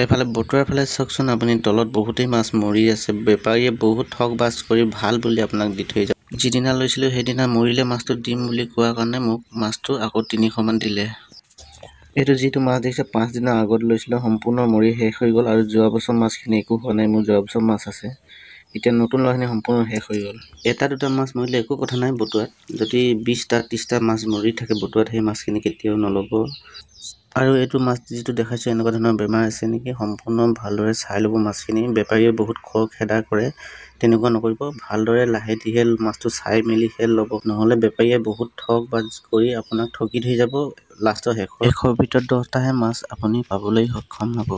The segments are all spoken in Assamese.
এফালে বতুৱাৰ ফালে চাওকচোন আপুনি তলত বহুতেই মাছ মৰি আছে বেপাৰীয়ে বহুত ঠক বাছ কৰি ভাল বুলি আপোনাক দি থৈ যাওক যিদিনা লৈছিলোঁ সেইদিনা মৰিলে মাছটো দিম বুলি কোৱা কাৰণে মোক মাছটো আকৌ তিনিশমান দিলে এইটো যিটো মাছ দেখিছে পাঁচদিনৰ আগত লৈছিলোঁ সম্পূৰ্ণ মৰি শেষ হৈ গ'ল আৰু যোৱা বছৰ মাছখিনি একো হোৱা নাই মোৰ যোৱা বছৰ মাছ আছে এতিয়া নতুন লহানি সম্পূৰ্ণ শেষ হৈ গ'ল এটা দুটা মাছ মৰিলে একো কথা নাই বটুৱাত যদি বিছটা ত্ৰিছটা মাছ মৰি থাকে বটুৱাত সেই মাছখিনি কেতিয়াও নল'ব আৰু এইটো মাছ যিটো দেখাইছোঁ এনেকুৱা ধৰণৰ বেমাৰ আছে নেকি সম্পূৰ্ণ ভালদৰে চাই ল'ব মাছখিনি বেপাৰীয়ে বহুত খেদা কৰে তেনেকুৱা নকৰিব ভালদৰে লাহে দিহে মাছটো চাই মেলিহে ল'ব নহ'লে বেপাৰীয়ে বহুত ঠগ বা কৰি আপোনাক ঠগি ধৰি যাব লাষ্টৰ শেষৰ শেষৰ ভিতৰত দহটাহে মাছ আপুনি পাবলৈ সক্ষম হ'ব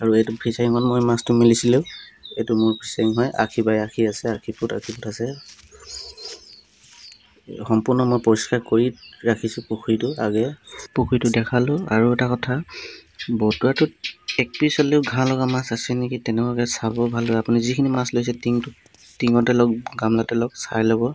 আৰু এইটো ফিচাৰিঙত মই মাছটো মেলিছিলোঁ এইটো মোৰ ফিচিং হয় আশী বাই আশী আছে আশী ফুট আশী ফুট আছে সম্পূৰ্ণ মই পৰিষ্কাৰ কৰি ৰাখিছোঁ পুখুৰীটো আগে পুখুৰীটো দেখালোঁ আৰু এটা কথা বটুৱাটোত এক পিচ হ'লেও ঘাঁহ লগা মাছ আছে নেকি তেনেকুৱাকৈ চাব ভালদৰে আপুনি যিখিনি মাছ লৈছে টিংটো টিঙতে লওক গামলাতে লওক চাই ল'ব